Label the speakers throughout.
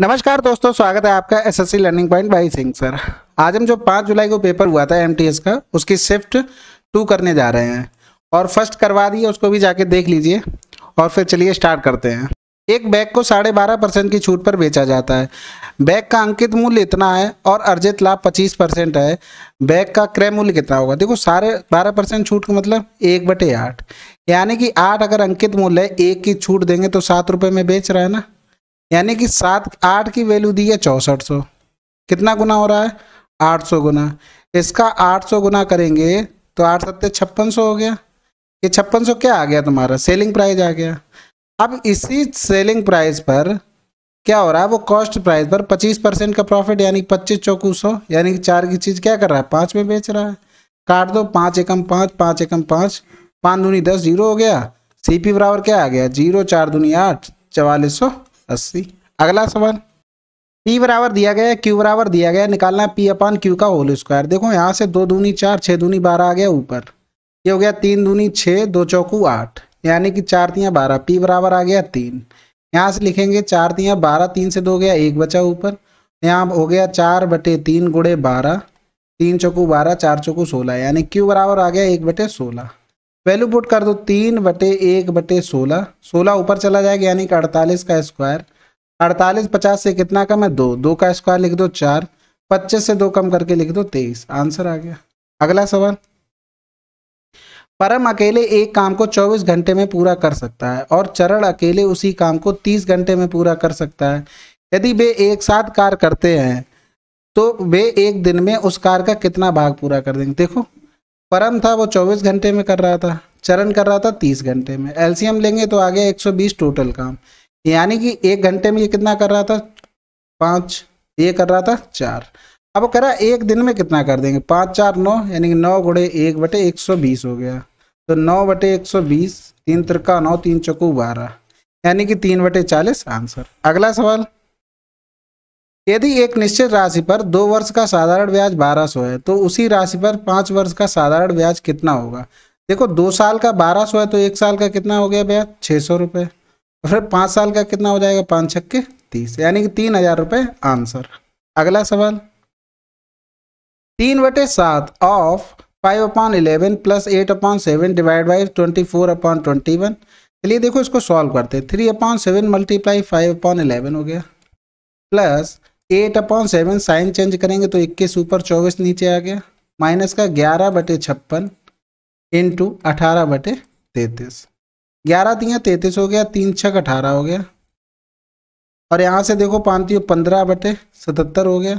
Speaker 1: नमस्कार दोस्तों स्वागत है आपका SSC learning point by Singh sir आज हम जो पाँच जुलाई को पेपर हुआ था एमटीएस का उसकी शिफ्ट टू करने जा रहे हैं और फर्स्ट करवा दिए उसको भी जाके देख लीजिए और फिर चलिए स्टार्ट करते हैं एक बैग को साढ़े बारह परसेंट की छूट पर बेचा जाता है बैग का अंकित मूल्य इतना है और अर्जित लाभ पच्चीस परसेंट है बैग का क्रय मूल्य कितना होगा देखो साढ़े बारह परसेंट छूट का मतलब एक बटे आठ यानी कि आठ अगर अंकित मूल्य है एक की छूट देंगे तो सात रुपये में बेच रहा है ना यानी कि सात आठ की वैल्यू दी है चौसठ सौ कितना गुना हो रहा है आठ सौ गुना इसका आठ सौ गुना करेंगे तो आठ सत्ते छप्पन सौ हो गया ये छप्पन सौ क्या आ गया तुम्हारा सेलिंग प्राइस आ गया अब इसी सेलिंग प्राइस पर क्या हो रहा है वो कॉस्ट प्राइस पर पच्चीस परसेंट का प्रॉफिट यानी पच्चीस चौकू सौ यानी कि चार की चीज़ क्या कर रहा है पाँच में बेच रहा है काट दो पाँच एकम पाँच पाँच एकम पाँच पाँच दूनी दस जीरो हो गया सीपी बराबर क्या आ गया जीरो चार दूनी आठ चवालीस सौ अस्सी अगला सवाल पी बराबर दिया गया है क्यू बराबर दिया गया निकालना है पी अपान क्यू का होल स्क्वायर देखो यहाँ से दो दूनी चार छः दूनी बारह आ गया ऊपर ये हो गया तीन दूनी छः दो चौकू आठ यानी कि चार तियाँ बारह पी बराबर आ गया तीन यहाँ से लिखेंगे चार तियाँ बारह तीन से दो गया एक बचा ऊपर यहाँ हो गया चार बटे तीन गुड़े बारह तीन चौकू बारह चार चौकू सोलह यानी क्यू बराबर आ गया एक बटे सोलह वैल्यू पुट कर दो तीन बटे एक बटे सोलह सोलह ऊपर चला जाएगा यानी कि अड़तालीस का स्क्वायर अड़तालीस पचास से कितना कम है दो दो का स्क्वायर लिख दो चार पच्चीस से दो कम करके लिख दो तेईस आंसर आ गया अगला सवाल परम अकेले एक काम को 24 घंटे में पूरा कर सकता है और चरण अकेले उसी काम को 30 घंटे में पूरा कर सकता है यदि वे एक साथ कार्य करते हैं तो वे एक दिन में उस कार्य का कितना भाग पूरा कर देंगे देखो परम था वो 24 घंटे में कर रहा था चरण कर रहा था 30 घंटे में एलसीएम लेंगे तो आ गया 120 टोटल काम यानी कि एक घंटे में ये कितना कर रहा था पाँच ये कर रहा था चार अब रहा एक दिन में कितना कर देंगे पाँच चार नौ यानी कि नौ गुड़े एक बटे एक सौ बीस हो गया तो नौ बटे एक सौ बीस तीन त्रिका नौ तीन चौकू बारह यानी कि तीन बटे चालीस आंसर अगला सवाल यदि एक निश्चित राशि पर दो वर्ष का साधारण ब्याज बारह सौ है तो उसी राशि पर पांच वर्ष का साधारण ब्याज कितना होगा देखो दो साल का बारह सौ है तो एक साल का कितना हो गया ब्याज छह सौ रुपए फिर पांच साल का कितना हो जाएगा पांच छक्के तीस यानी कि तीन हजार रुपए आंसर अगला सवाल तीन बटे सात of five upon eleven plus eight upon seven divide by twenty four upon twenty one चलिए देखो इसको सॉल्व करते हैं three upon seven multiply five upon eleven हो गया plus eight upon seven sign change करेंगे तो इक्कीस ऊपर चौबीस नीचे आ गया माइनस का ग्यारह बटे छप्पन इंटू अठारह बटे तैतीस ग्यारह दिया तैतीस हो गया तीन छक अठारह हो गया और यहाँ से देखो पाँच पंद्रह बटे सतहत्तर हो गया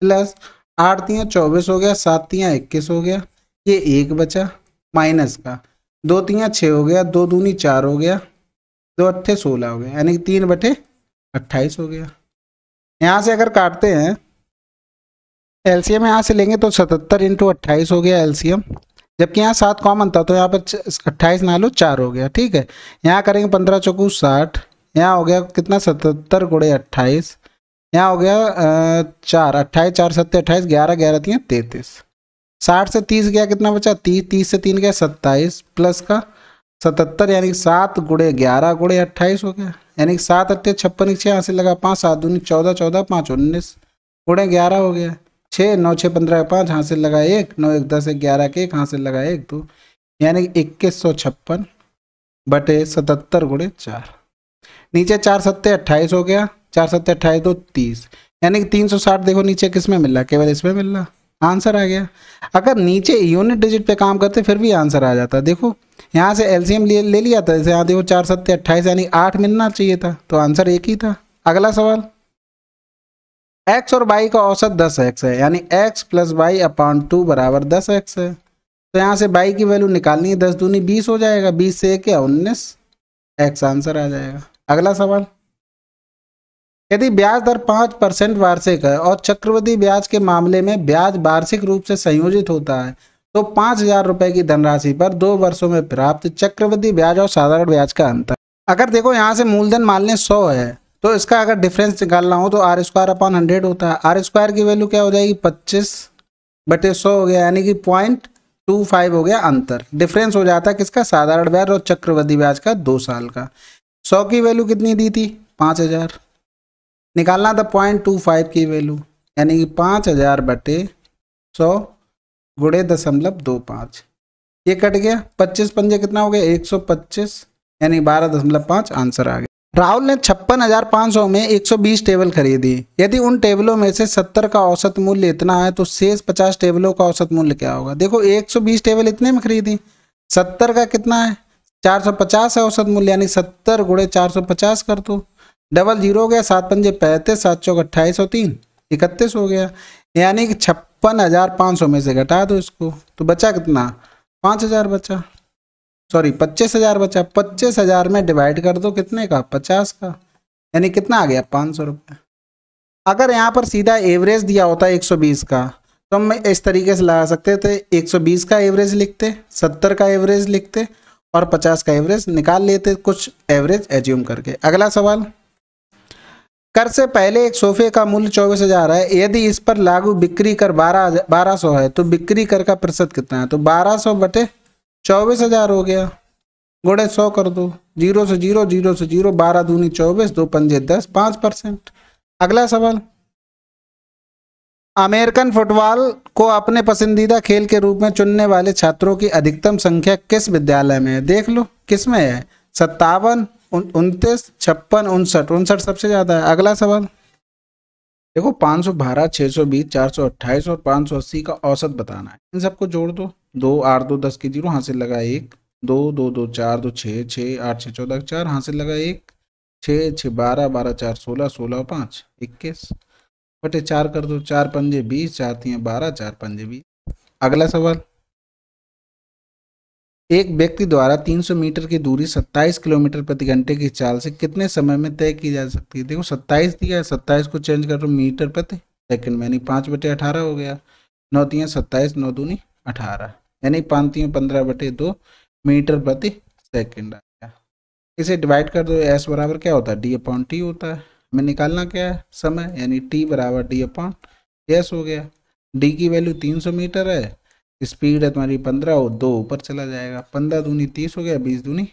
Speaker 1: प्लस आठ तीन चौबीस हो गया सात तीन इक्कीस हो गया ये एक बचा माइनस का दो तीन छः हो गया दो दूनी चार हो गया दो अट्ठे सोलह हो गया यानी तीन बटे अट्ठाईस हो गया यहाँ से अगर काटते हैं एलसीएम यहाँ से लेंगे तो सतहत्तर इंटू अट्ठाईस हो गया एलसीएम जबकि यहाँ सात कॉमन था तो यहाँ पर अट्ठाईस नालो चार हो गया ठीक है यहाँ करेंगे पंद्रह चौकू साठ यहाँ हो गया कितना सतहत्तर गुड़े अट्ठाईस यहाँ हो गया चार अट्ठाईस चार सत्तर अट्ठाईस ग्यारह ग्यारह तीन तैतीस साठ से तीस गया कितना बचा तीस तीस से तीन गया सत्ताईस प्लस का सतहत्तर यानी सात गुड़े ग्यारह गुड़े अट्ठाईस हो गया यानी कि सात अट्ठे छप्पन एक छः यहाँ लगा पाँच सात दूनी चौदह चौदह पाँच उन्नीस उड़े ग्यारह हो गया छः नौ छः पंद्रह पाँच हाथ लगा एक नौ एक दस एक ग्यारह के एक हाथ लगा एक दो यानी इक्कीस सौ छप्पन बटे सतहत्तर गुड़े चार नीचे चार सत्ते अट्ठाईस हो गया चार सत्ते अट्ठाईस दो तीस यानी कि तीन सौ साठ देखो नीचे किस में मिल रहा केवल इसमें मिल रहा आंसर आ गया अगर नीचे यूनिट डिजिट पे काम करते फिर भी आंसर आ जाता देखो यहाँ से एलसीएम ले ले लिया था जैसे यहाँ देखो चार सत्य अट्ठाईस यानी आठ मिलना चाहिए था तो आंसर एक ही था अगला सवाल एक्स और वाई का औसत दस एक्स है यानी X plus by upon two बराबर दस एक्स है तो यहाँ से वाई की वैल्यू निकालनी है दस दूनी बीस हो जाएगा बीस से एक या उन्नीस एक्स आंसर आ जाएगा अगला सवाल यदि ब्याज दर पाँच परसेंट वार्षिक है और चक्रवृद्धि ब्याज के मामले में ब्याज वार्षिक रूप से संयोजित होता है तो पांच हजार रुपए की धनराशि पर दो वर्षों में प्राप्त चक्रवृद्धि ब्याज और साधारण ब्याज का अंतर अगर देखो यहाँ से मूलधन मान लें सौ है तो इसका अगर डिफरेंस निकालना हो तो आर स्क्वायर अपॉन हंड्रेड होता है आर स्क्वायर की वैल्यू क्या हो जाएगी पच्चीस बटे सौ हो गया यानी कि पॉइंट टू फाइव हो गया अंतर डिफरेंस हो जाता है किसका साधारण ब्याज और चक्रवृद्धि ब्याज का दो साल का सौ की वैल्यू कितनी दी थी पाँच हजार निकालना था पॉइंट टू फाइव की वैल्यू यानी कि पाँच हजार बटे सौ गुड़े दशमलव दो पाँच ये कट गया पच्चीस पंजे कितना हो गया एक सौ पच्चीस यानी बारह दशमलव पाँच आंसर आ गया राहुल ने छप्पन हजार पाँच सौ में एक सौ बीस टेबल खरीदी यदि उन टेबलों में से सत्तर का औसत मूल्य इतना है तो शेष पचास टेबलों का औसत मूल्य क्या होगा देखो एक सौ बीस टेबल इतने में खरीदी सत्तर का कितना है चार सौ पचास है औसत मूल्य यानी सत्तर गुड़े चार सौ पचास कर दो डबल जीरो हो गया सात पंजे पैंतीस सात चौक अट्ठाईस सौ तीन इकतीस हो गया यानी कि छप्पन हजार पाँच सौ में से घटा दो इसको तो बचा कितना पाँच हजार बचा सॉरी पच्चीस हजार बचा पच्चीस हजार में डिवाइड कर दो कितने का पचास का यानी कितना आ गया पाँच सौ रुपये अगर यहाँ पर सीधा एवरेज दिया होता एक सौ बीस का तो हम इस तरीके से लगा सकते थे एक सौ बीस का एवरेज लिखते सत्तर का एवरेज लिखते और पचास का एवरेज निकाल लेते कुछ एवरेज एज्यूम करके अगला सवाल कर से पहले एक सोफे का मूल्य चौबीस हजार है यदि इस पर लागू बिक्री कर बारह बारह सौ है तो बिक्री कर का प्रतिशत कितना है तो बारह सौ बटे चौबीस हजार हो गया गुड़े सौ कर दो जीरो से जीरो जीरो से जीरो बारह दूनी चौबीस दो पंजे दस पांच परसेंट अगला सवाल अमेरिकन फुटबॉल को अपने पसंदीदा खेल के रूप में चुनने वाले छात्रों की अधिकतम संख्या किस विद्यालय में है देख लो किस में है सत्तावन उनतीस छप्पन उनसठ उनसठ सबसे ज्यादा है अगला सवाल देखो पाँच सौ सौ बारह छः बीस चार सौ अट्ठाईस और पाँच सौ अस्सी का औसत बताना है इन सबको जोड़ दो दो आठ दो दस की जीरो हासिल से लगा एक दो दो दो चार दो छः छः आठ छः चौदह चार हासिल से लगा एक छः छः बारह बारह चार सोलह सोलह पाँच इक्कीस बटे चार कर दो चार पंजे बीस चार तीन बारह चार पंजे बीस अगला सवाल एक व्यक्ति द्वारा 300 मीटर की दूरी 27 किलोमीटर प्रति घंटे की चाल से कितने समय में तय की जा सकती है देखो 27 दिया है 27 को चेंज कर रहा हूँ मीटर प्रति सेकंड यानी पाँच बटे अठारह हो गया नौ तीन सत्ताईस नौ दूनी अठारह यानी पाँच तीन पंद्रह बटे दो मीटर प्रति सेकंड गया इसे डिवाइड कर दो एस बराबर क्या होता है डी अपॉन टी होता है हमें निकालना क्या है समय यानी टी बराबर डी अपॉन एस हो गया डी की वैल्यू तीन मीटर है स्पीड है तुम्हारी पंद्रह और दो ऊपर चला जाएगा पंद्रह दूनी तीस हो गया बीस दूनी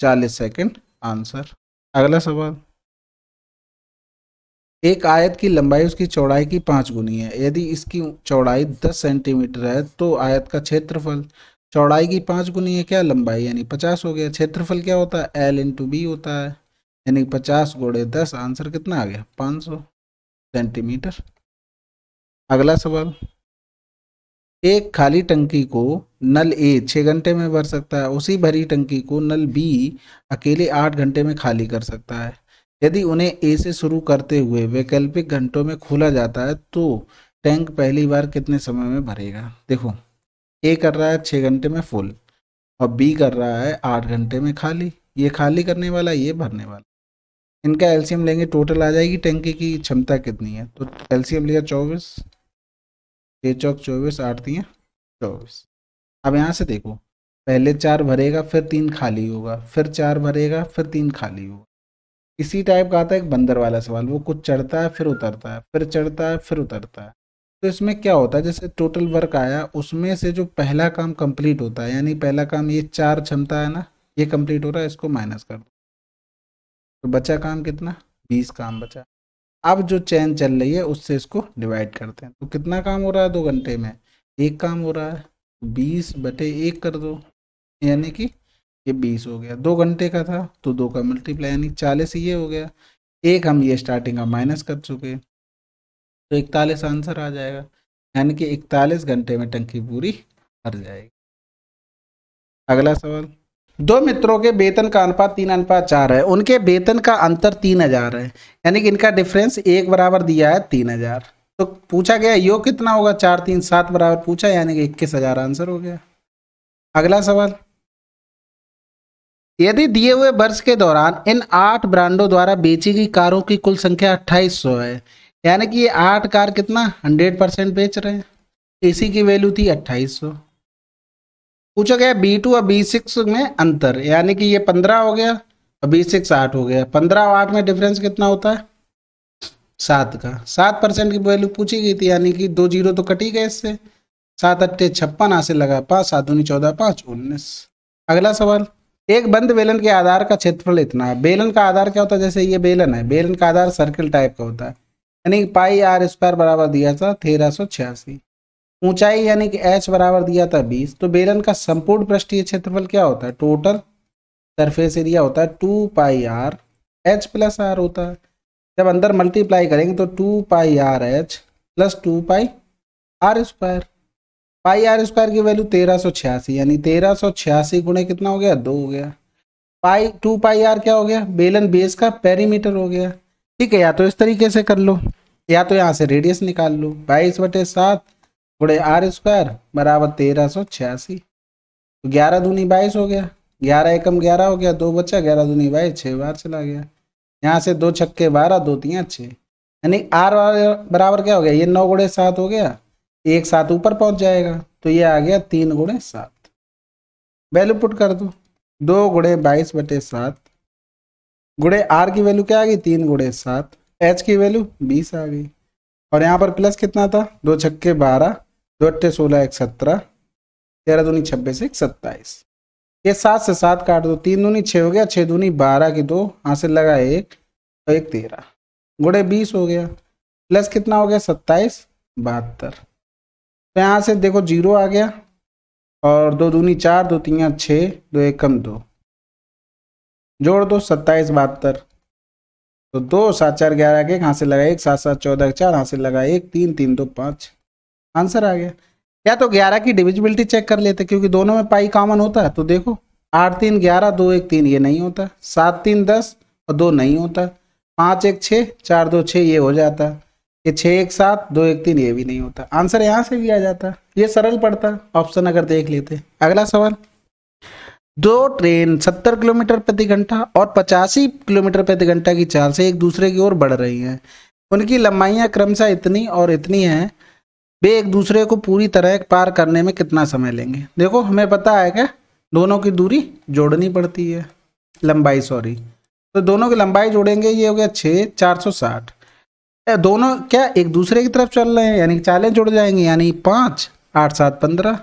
Speaker 1: चालीस सेकंड आंसर अगला सवाल एक आयत की लंबाई उसकी चौड़ाई की पांच गुनी है यदि इसकी चौड़ाई दस सेंटीमीटर है तो आयत का क्षेत्रफल चौड़ाई की पांच गुनी है क्या लंबाई यानी पचास हो गया क्षेत्रफल क्या होता है एल इंटू बी होता है यानी पचास गोड़े दस आंसर कितना आ गया पाँच सौ सेंटीमीटर अगला सवाल एक खाली टंकी को नल ए छः घंटे में भर सकता है उसी भरी टंकी को नल बी अकेले आठ घंटे में खाली कर सकता है यदि उन्हें ए से शुरू करते हुए वैकल्पिक घंटों में खोला जाता है तो टैंक पहली बार कितने समय में भरेगा देखो ए कर रहा है छः घंटे में फुल और बी कर रहा है आठ घंटे में खाली ये खाली करने वाला ये भरने वाला इनका एल्शियम लेंगे टोटल आ जाएगी टैंकी की क्षमता कितनी है तो एल्शियम लिया चौबीस छः चौक चौबीस आठ दिए चौबीस अब यहाँ से देखो पहले चार भरेगा फिर तीन खाली होगा फिर चार भरेगा फिर तीन खाली होगा इसी टाइप का आता है एक बंदर वाला सवाल वो कुछ चढ़ता है फिर उतरता है फिर चढ़ता है फिर उतरता है तो इसमें क्या होता है जैसे टोटल वर्क आया उसमें से जो पहला काम कंप्लीट होता है यानी पहला काम ये चार क्षमता है ना ये कंप्लीट हो रहा है इसको माइनस कर दो तो बचा काम कितना बीस काम बचा अब जो चैन चल रही है उससे इसको डिवाइड करते हैं तो कितना काम हो रहा है दो घंटे में एक काम हो रहा है बीस बटे एक कर दो यानी कि ये बीस हो गया दो घंटे का था तो दो का मल्टीप्लाई यानी चालीस ये हो गया एक हम ये स्टार्टिंग का माइनस कर चुके तो इकतालीस आंसर आ जाएगा यानी कि इकतालीस घंटे में टंकी पूरी भर जाएगी अगला सवाल दो मित्रों के वेतन का अनुपात तीन अनुपात चार है उनके वेतन का अंतर तीन हजार है यानी कि इनका डिफरेंस एक बराबर दिया है तीन हजार तो पूछा गया योग कितना होगा चार तीन सात बराबर पूछा यानी कि इक्कीस हजार आंसर हो गया अगला सवाल यदि दिए हुए वर्ष के दौरान इन आठ ब्रांडों द्वारा बेची गई कारों की कुल संख्या अट्ठाईस सौ है यानी कि ये आठ कार कितना हंड्रेड परसेंट बेच रहे हैं ए की वैल्यू थी अट्ठाईस सौ पूछा गया बी टू और बी सिक्स में अंतर यानी कि ये पंद्रह हो गया और बी सिक्स आठ हो गया पंद्रह और आठ में डिफरेंस कितना होता है सात का सात परसेंट की वैल्यू पूछी गई थी यानी कि दो जीरो तो कटी गए इससे सात अट्ठे छप्पन आसे लगा पाँच सात दूनी चौदह पाँच उन्नीस अगला सवाल एक बंद बेलन के आधार का क्षेत्रफल इतना है बेलन का आधार क्या होता है जैसे ये बेलन है बेलन का आधार सर्किल टाइप का होता है यानी पाई आर स्क्वायर बराबर दिया था तेरह सौ छियासी ऊंचाई यानी कि एच बराबर दिया था बीस तो बेलन का संपूर्ण पृष्ठीय क्षेत्रफल क्या होता है टोटल सरफेस एरिया होता है two pi R H plus R होता है जब अंदर मल्टीप्लाई करेंगे तो two pi R H plus two pi R square pi R square की वैल्यू तेरह सौ छियासी यानी तेरह सौ छियासी गुणे कितना हो गया दो हो गया पाई टू पाई आर क्या हो गया बेलन बेस का पेरीमीटर हो गया ठीक है या तो इस तरीके से कर लो या तो यहाँ से रेडियस निकाल लो बाईस बटे सात गुड़े आर स्क्वायर बराबर तेरह सौ छियासी तो ग्यारह दूनी बाईस हो गया ग्यारह एकम ग्यारह हो गया दो बच्चा ग्यारह दूनी बाईस छः बार चला गया यहाँ से दो छक्के बारह दो तीन छः यानी आर बराबर क्या हो गया ये नौ गुड़े सात हो गया एक साथ ऊपर पहुँच जाएगा तो ये आ गया तीन गुड़े सात वैल्यू पुट कर दो दो गुड़े बाईस बटे सात गुड़े आर की वैल्यू क्या आ गई तीन गुड़े सात एच की वैल्यू बीस आ गई और यहाँ पर प्लस कितना था दो छक्के बारह दो अट्ठे सोलह एक सत्रह तेरह दूनी छब्बीस एक सत्ताईस ये सात से सात काट दो तीन दूनी छः हो गया छः दूनी बारह की दो यहाँ से लगा एक और तो एक तेरह गुड़े बीस हो गया प्लस कितना हो गया सत्ताईस बहत्तर तो यहाँ से देखो जीरो आ गया और दो दूनी चार दो तीन छः दो एक कम दो जोड़ दो सत्ताईस बहत्तर तो दो सात चार ग्यारह के यहाँ से लगा एक सात सात चौदह चार यहाँ से लगा एक तीन तीन दो पाँच आंसर आ गया या तो ग्यारह की डिविजिबिलिटी चेक कर लेते क्योंकि दोनों में पाई कॉमन होता है तो देखो आठ तीन ग्यारह दो एक तीन ये नहीं होता सात तीन दस और दो नहीं होता पाँच एक छः चार दो छः ये हो जाता ये छः एक सात दो एक तीन ये भी नहीं होता आंसर यहाँ से भी आ जाता ये सरल पड़ता ऑप्शन अगर देख लेते अगला सवाल दो ट्रेन सत्तर किलोमीटर प्रति घंटा और पचासी किलोमीटर प्रति घंटा की चाल से एक दूसरे की ओर बढ़ रही हैं उनकी लंबाइयाँ क्रमशः इतनी और इतनी हैं वे एक दूसरे को पूरी तरह पार करने में कितना समय लेंगे देखो हमें पता है क्या दोनों की दूरी जोड़नी पड़ती है लंबाई सॉरी तो दोनों की लंबाई जोड़ेंगे ये हो गया छः चार सौ साठ दोनों क्या एक दूसरे की तरफ चल रहे हैं यानी चालें जुड़ जाएंगे यानी पाँच आठ सात पंद्रह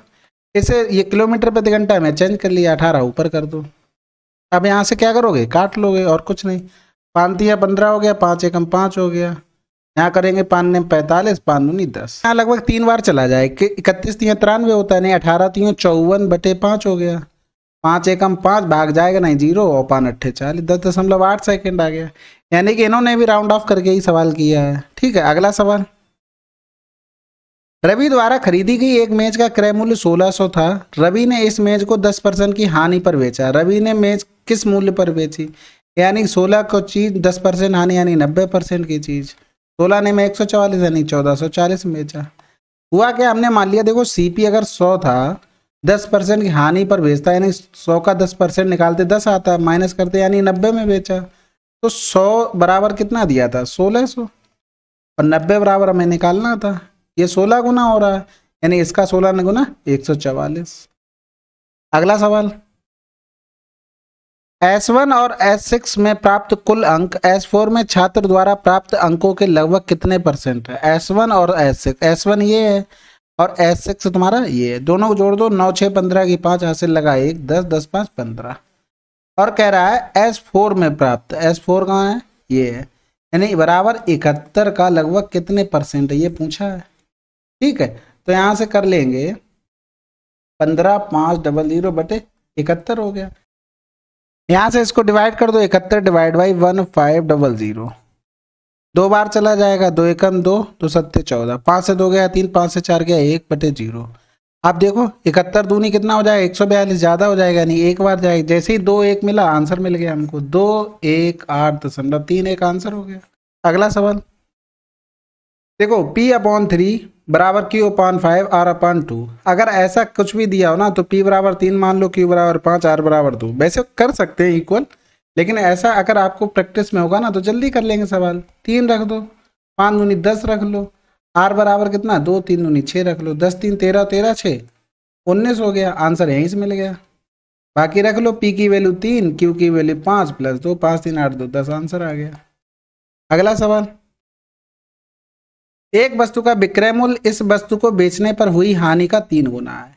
Speaker 1: इसे ये किलोमीटर प्रति घंटा में चेंज कर लिया अठारह ऊपर कर दो अब यहाँ से क्या करोगे काट लोगे और कुछ नहीं पानती या पंद्रह हो गया पाँच एकम पाँच हो गया यहाँ करेंगे पान ने पैंतालीस पान दूनी दस यहाँ लगभग तीन बार चला जाए इकतीस तीन तिरानवे होता है नहीं अठारह तीन चौवन बटे पाँच हो गया पाँच एकम पाँच भाग जाएगा नहीं जीरो और पान अट्ठे चालीस दस दशमलव आठ सेकेंड आ गया यानी कि इन्होंने भी राउंड ऑफ करके ही सवाल किया है ठीक है अगला सवाल रवि द्वारा खरीदी गई एक मेज का क्रय मूल्य 1600 था रवि ने इस मेज को 10 परसेंट की हानि पर बेचा रवि ने मेज किस मूल्य पर बेची यानी 16 को चीज 10 परसेंट हानि यानी 90 परसेंट की चीज़ सोलह ने में एक सौ चवालीस यानी चौदह सौ चालीस में बेचा हुआ क्या हमने मान लिया देखो सीपी अगर सौ था दस परसेंट की हानि पर बेचता यानी सौ का दस परसेंट निकालते दस आता माइनस करते यानी नब्बे में बेचा तो सौ बराबर कितना दिया था सोलह सौ और नब्बे बराबर हमें निकालना था ये सोलह गुना हो रहा है यानी इसका सोलह गुना एक सौ चवालीस अगला सवाल S1 और S6 में प्राप्त कुल अंक S4 में छात्र द्वारा प्राप्त अंकों के लगभग कितने परसेंट है S1 और S6 S1 ये है और S6 तुम्हारा ये है दोनों को जोड़ दो नौ छः पंद्रह की पाँच हासिल लगा एक दस दस पाँच पंद्रह और कह रहा है S4 में प्राप्त S4 कहाँ है ये है यानी बराबर इकहत्तर का लगभग कितने परसेंट है ये पूछा है ठीक है तो यहाँ से कर लेंगे पंद्रह पाँच डबल जीरो बटे इकहत्तर हो गया यहां से इसको डिवाइड कर दो इकहत्तर divide by one five double zero दो बार चला जाएगा दो एकम दो तो सत्य चौदह पांच से दो गया तीन पांच से चार गया एक बटे जीरो आप देखो इकहत्तर दूनी कितना हो जाएगा एक सौ बयालीस ज़्यादा हो जाएगा नहीं एक बार जाएगा जैसे ही दो एक मिला आंसर मिल गया हमको दो एक आठ दशमलव तीन एक आंसर हो गया अगला सवाल देखो पी अपॉन थ्री बराबर Q upon five R upon two अगर ऐसा कुछ भी दिया हो ना तो पी बराबर तीन मान लो क्यू बराबर पाँच आर बराबर दो वैसे कर सकते हैं इक्वल लेकिन ऐसा अगर आपको प्रैक्टिस में होगा ना तो जल्दी कर लेंगे सवाल तीन रख दो पाँच दूनी दस रख लो आर बराबर कितना दो तीन दूनी छः रख लो दस तीन तेरह तेरह छः उन्नीस हो गया आंसर यहीं से मिल गया बाकी रख लो पी की वैल्यू तीन क्यू की वैल्यू पाँच प्लस दो पाँच तीन आठ दो दस आंसर आ गया अगला सवाल एक वस्तु का विक्रय मूल्य इस वस्तु को बेचने पर हुई हानि का तीन गुना है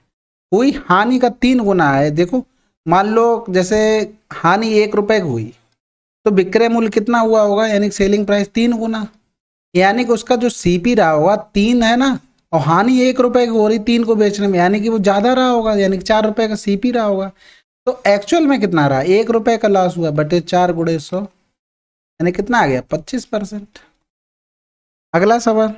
Speaker 1: हुई हानि का तीन गुना है देखो मान लो जैसे हानि एक रुपए की हुई तो विक्रय मूल्य कितना हुआ होगा यानी सेलिंग प्राइस तीन गुना यानी कि उसका जो सीपी रहा होगा तीन है ना और हानि एक रुपए की हो रही तीन को बेचने में यानी कि वो ज्यादा रहा होगा यानी कि चार रुपए का सीपी रहा होगा तो एक्चुअल में कितना रहा एक रुपए का लॉस हुआ बटे चार गुड़े सौ यानी कितना आ गया पच्चीस परसेंट अगला सवाल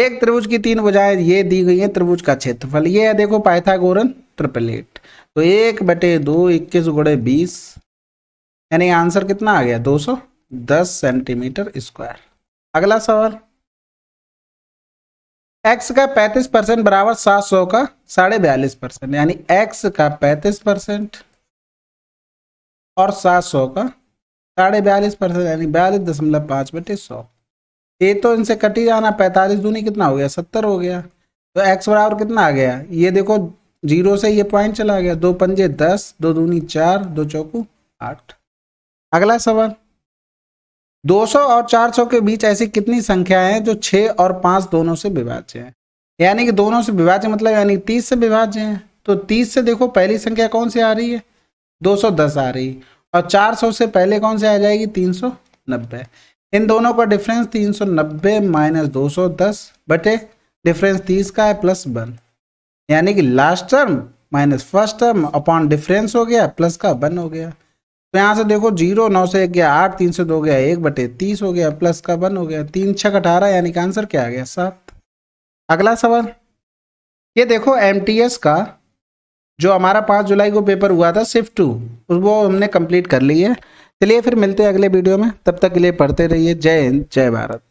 Speaker 1: एक त्रिभुज की तीन बजाय ये दी गई है त्रिभुज का क्षेत्रफल ये है देखो पाइथागोरन ट्रिपलेट तो एक बटे दो इक्कीस गुड़े बीस यानी आंसर कितना आ गया दो सौ दस सेंटीमीटर स्क्वायर अगला सवाल एक्स का पैंतीस परसेंट बराबर सात सौ का साढ़े बयालीस परसेंट यानी एक्स का पैंतीस परसेंट और सात सौ का साढ़े बयालीस परसेंट यानी बयालीस दशमलव पांच बटे सौ ये तो इनसे कटी जाना पैंतालीस दूनी कितना हो गया सत्तर हो गया तो एक्स बराबर कितना आ गया ये देखो जीरो से ये पॉइंट चला गया दो पंजे दस दो दूनी चार दो चौकू आठ अगला सवाल 200 और 400 के बीच ऐसी कितनी संख्याएं हैं जो 6 और 5 दोनों से विभाज्य हैं यानी कि दोनों से विभाज्य मतलब यानी 30 से विभाज्य हैं तो 30 से देखो पहली संख्या कौन सी आ रही है 210 आ रही और 400 से पहले कौन सी आ जाएगी 390 इन दोनों का डिफरेंस 390 माइनस दो बटे डिफरेंस 30 का है प्लस वन यानी कि last term minus first term upon difference हो गया प्लस का वन हो गया तो यहाँ से देखो जीरो नौ से एक गया आठ तीन से दो गया एक बटे तीस हो गया प्लस का वन हो गया तीन छक अठारह यानी कि आंसर क्या आ गया सात अगला सवाल ये देखो एम का जो हमारा पाँच जुलाई को पेपर हुआ था सिर्फ टू वो हमने कंप्लीट कर ली है चलिए फिर मिलते हैं अगले वीडियो में तब तक के लिए पढ़ते रहिए जय हिंद जय भारत